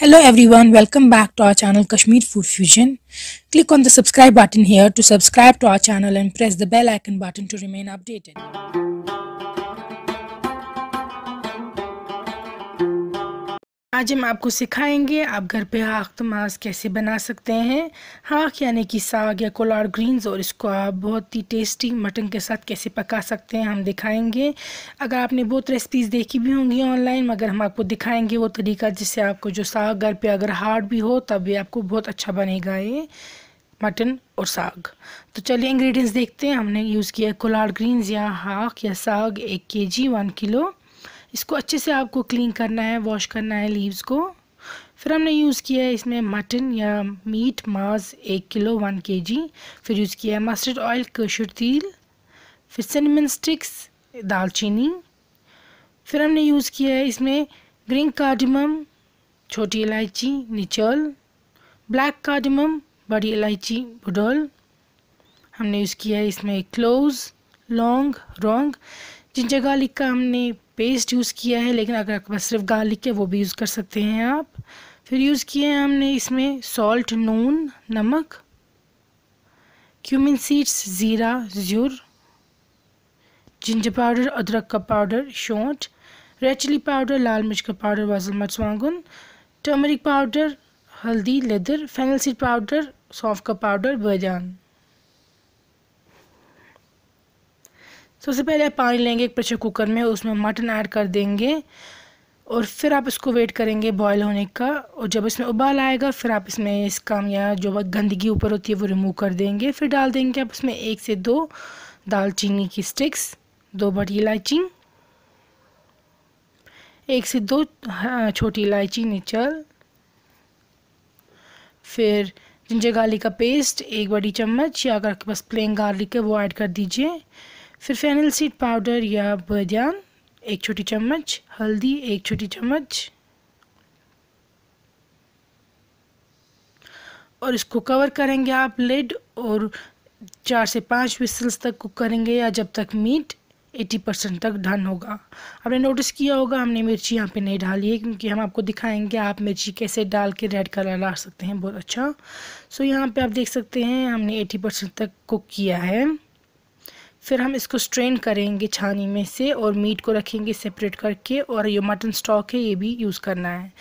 Hello everyone, welcome back to our channel Kashmir Food Fusion. Click on the subscribe button here to subscribe to our channel and press the bell icon button to remain updated. आज हम आपको सिखाएंगे आप घर पे तो मास कैसे बना सकते हैं हाख यानी कि साग या कोलार ग्रीन्स और इसको आप बहुत ही टेस्टी मटन के साथ कैसे पका सकते हैं हम दिखाएंगे अगर आपने बहुत रेसिपीज़ देखी भी होंगी ऑनलाइन मगर हम आपको दिखाएंगे वो तरीका जिससे आपको जो साग घर पे अगर हार्ड भी हो तब भी आपको बहुत अच्छा बनेगा ये मटन और साग तो चलिए इंग्रेडिएंट्स देखते हैं हमने यूज़ किया कोलार ग्रीन्स या हाक या साग एक के जी वन किलो इसको अच्छे से आपको क्लीन करना है वॉश करना है लीव्स को फिर हमने यूज़ किया है इसमें मटन या मीट मांस एक किलो वन के जी फिर यूज़ किया है मस्टर्ड ऑयल कशुर तिल फिर सिनेमन स्टिक्स दालचीनी फिर हमने यूज़ किया है इसमें ग्रीन कार्डमम छोटी इलायची निचल ब्लैक कार्डमम बड़ी इलायची बुडोल हमने यूज़ किया है इसमें क्लोज लौंग रोंग जिंजर गार्लिक का हमने पेस्ट यूज़ किया है लेकिन अगर आपके पास सिर्फ गार्लिक है वो भी यूज़ कर सकते हैं आप फिर यूज़ किए हैं हमने इसमें सॉल्ट नून नमक क्यूमिन सीड्स ज़ीरा ज़ुर जिंजर पाउडर अदरक का पाउडर शोट रेड चिली पाउडर लाल मिर्च का पाउडर वाजल मर्च वांगुन टर्मरिक पाउडर हल्दी लेदर फेनल सीड पाउडर सौंफ का पाउडर बजान सबसे पहले आप पानी लेंगे एक प्रेशर कुकर में उसमें मटन ऐड कर देंगे और फिर आप इसको वेट करेंगे बॉयल होने का और जब इसमें उबाल आएगा फिर आप इसमें इसका या जो गंदगी ऊपर होती है वो रिमूव कर देंगे फिर डाल देंगे आप इसमें एक से दो दालचीनी की स्टिक्स दो बड़ी इलायची एक से दो हाँ, छोटी इलायची निचल फिर जिंजर गार्लिक का पेस्ट एक बड़ी चम्मच या अगर आपके पास प्लेन गार्लिक है वो ऐड कर दीजिए फिर फेनल सीड पाउडर या बदयान एक छोटी चम्मच हल्दी एक छोटी चम्मच और इसको कवर करेंगे आप लेड और चार से पाँच विसल्स तक कुक करेंगे या जब तक मीट एटी परसेंट तक डन होगा आपने नोटिस किया होगा हमने मिर्ची यहाँ पे नहीं डाली है क्योंकि हम आपको दिखाएंगे आप मिर्ची कैसे डाल के रेड कलर ला सकते हैं बहुत अच्छा सो यहाँ पे आप देख सकते हैं हमने एटी परसेंट तक कुक किया है फिर हम इसको स्ट्रेन करेंगे छानी में से और मीट को रखेंगे सेपरेट करके और ये मटन स्टॉक है ये भी यूज़ करना है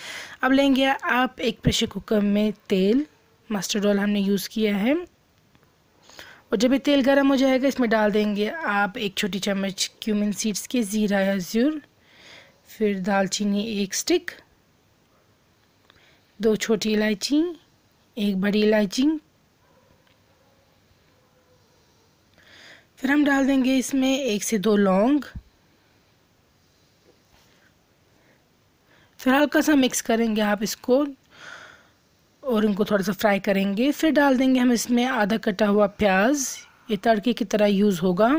अब लेंगे आप एक प्रेशर कुकर में तेल मस्टर्ड ऑयल हमने यूज़ किया है और जब ये तेल गर्म हो जाएगा इसमें डाल देंगे आप एक छोटी चम्मच क्यूमिन सीड्स के ज़ीरा या ज़ूर फिर दालचीनी एक स्टिक दो छोटी इलायची एक बड़ी इलायची फिर हम डाल देंगे इसमें एक से दो लौंग फिर हल्का सा मिक्स करेंगे आप इसको और इनको थोड़ा सा फ्राई करेंगे फिर डाल देंगे हम इसमें आधा कटा हुआ प्याज ये तड़के की तरह यूज़ होगा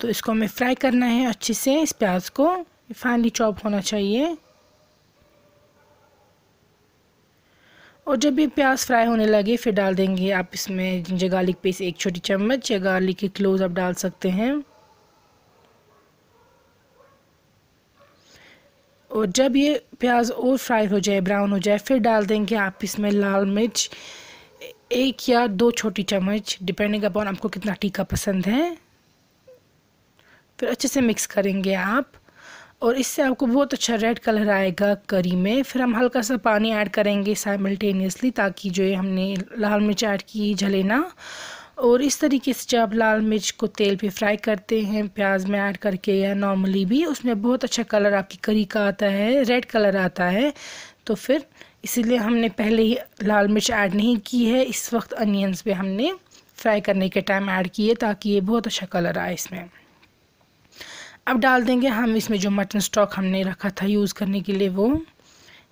तो इसको हमें फ्राई करना है अच्छे से इस प्याज को फाइनली चॉप होना चाहिए और जब ये प्याज फ्राई होने लगे फिर डाल देंगे आप इसमें जिंजर गार्लिक पेस्ट एक छोटी चम्मच या गार्लिक के क्लोज आप डाल सकते हैं और जब ये प्याज और फ्राई हो जाए ब्राउन हो जाए फिर डाल देंगे आप इसमें लाल मिर्च एक या दो छोटी चम्मच डिपेंडिंग अपॉन आपको कितना टीका पसंद है फिर अच्छे से मिक्स करेंगे आप और इससे आपको बहुत अच्छा रेड कलर आएगा करी में फिर हम हल्का सा पानी ऐड करेंगे साइमल्टेनियसली ताकि जो ये हमने लाल मिर्च ऐड की जले ना और इस तरीके से जब लाल मिर्च को तेल पे फ्राई करते हैं प्याज में ऐड करके या नॉर्मली भी उसमें बहुत अच्छा कलर आपकी करी का आता है रेड कलर आता है तो फिर इसीलिए हमने पहले ही लाल मिर्च ऐड नहीं की है इस वक्त अनियंस पे हमने फ्राई करने के टाइम ऐड किए ताकि ये बहुत अच्छा कलर आए इसमें अब डाल देंगे हम इसमें जो मटन स्टॉक हमने रखा था यूज़ करने के लिए वो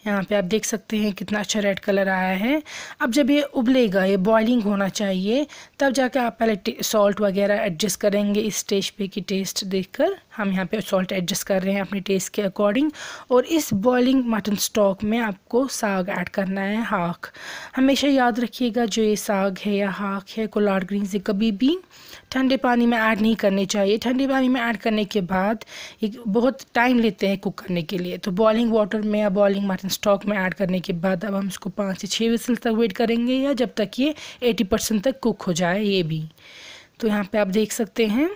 यहाँ पे आप देख सकते हैं कितना अच्छा रेड कलर आया है अब जब ये उबलेगा ये बॉइलिंग होना चाहिए तब जाके आप पहले सॉल्ट वगैरह एडजस्ट करेंगे इस स्टेज पे कि टेस्ट देखकर हम यहाँ पे सॉल्ट एडजस्ट कर रहे हैं अपने टेस्ट के अकॉर्डिंग और इस बॉइलिंग मटन स्टॉक में आपको साग ऐड करना है हाक हमेशा याद रखिएगा जो ये साग है या हाक है कोलाड ग्रीन से कभी भी ठंडे पानी में ऐड नहीं करने चाहिए ठंडे पानी में ऐड करने के बाद ये बहुत टाइम लेते हैं कुक करने के लिए तो बॉइलिंग वाटर में या बॉइलिंग मटन स्टॉक में ऐड करने के बाद अब हम इसको पाँच से छः विसल तक वेट करेंगे या जब तक ये एटी परसेंट तक कुक हो जाए ये भी तो यहाँ पर आप देख सकते हैं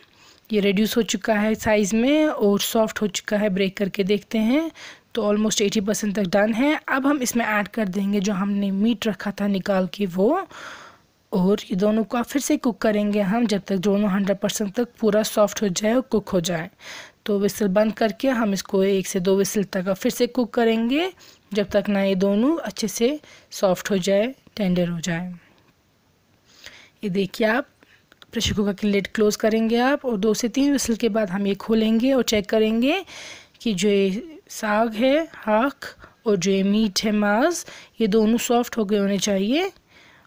ये रेड्यूस हो चुका है साइज़ में और सॉफ्ट हो चुका है ब्रेक करके देखते हैं तो ऑलमोस्ट एटी परसेंट तक डन है अब हम इसमें ऐड कर देंगे जो हमने मीट रखा था निकाल के वो और ये दोनों को फिर से कुक करेंगे हम जब तक दोनों हंड्रेड परसेंट तक पूरा सॉफ्ट हो जाए और कुक हो जाए तो विसल बंद करके हम इसको एक से दो विसल तक फिर से कुक करेंगे जब तक ना ये दोनों अच्छे से सॉफ्ट हो जाए टेंडर हो जाए ये देखिए आप प्रेशर कुकर की लेट क्लोज़ करेंगे आप और दो से तीन विसल के बाद हम ये खोलेंगे और चेक करेंगे कि जो ये साग है हाख और जो ये मीट है मांस ये दोनों सॉफ्ट हो गए होने चाहिए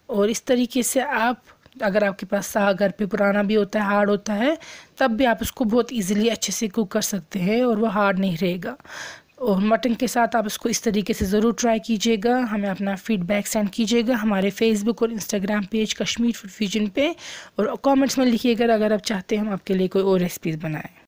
और इस तरीके से आप अगर आपके पास साग घर पे पुराना भी होता है हार्ड होता है तब भी आप उसको बहुत इजीली अच्छे से कुक कर सकते हैं और वो हार्ड नहीं रहेगा और मटन के साथ आप उसको इस तरीके से ज़रूर ट्राई कीजिएगा हमें अपना फ़ीडबैक सेंड कीजिएगा हमारे फेसबुक और Instagram page Kashmir food fusion पे और कमेंट्स में लिखिएगा अगर आप चाहते हैं हम आपके लिए कोई और रेसिपीज़ बनाएं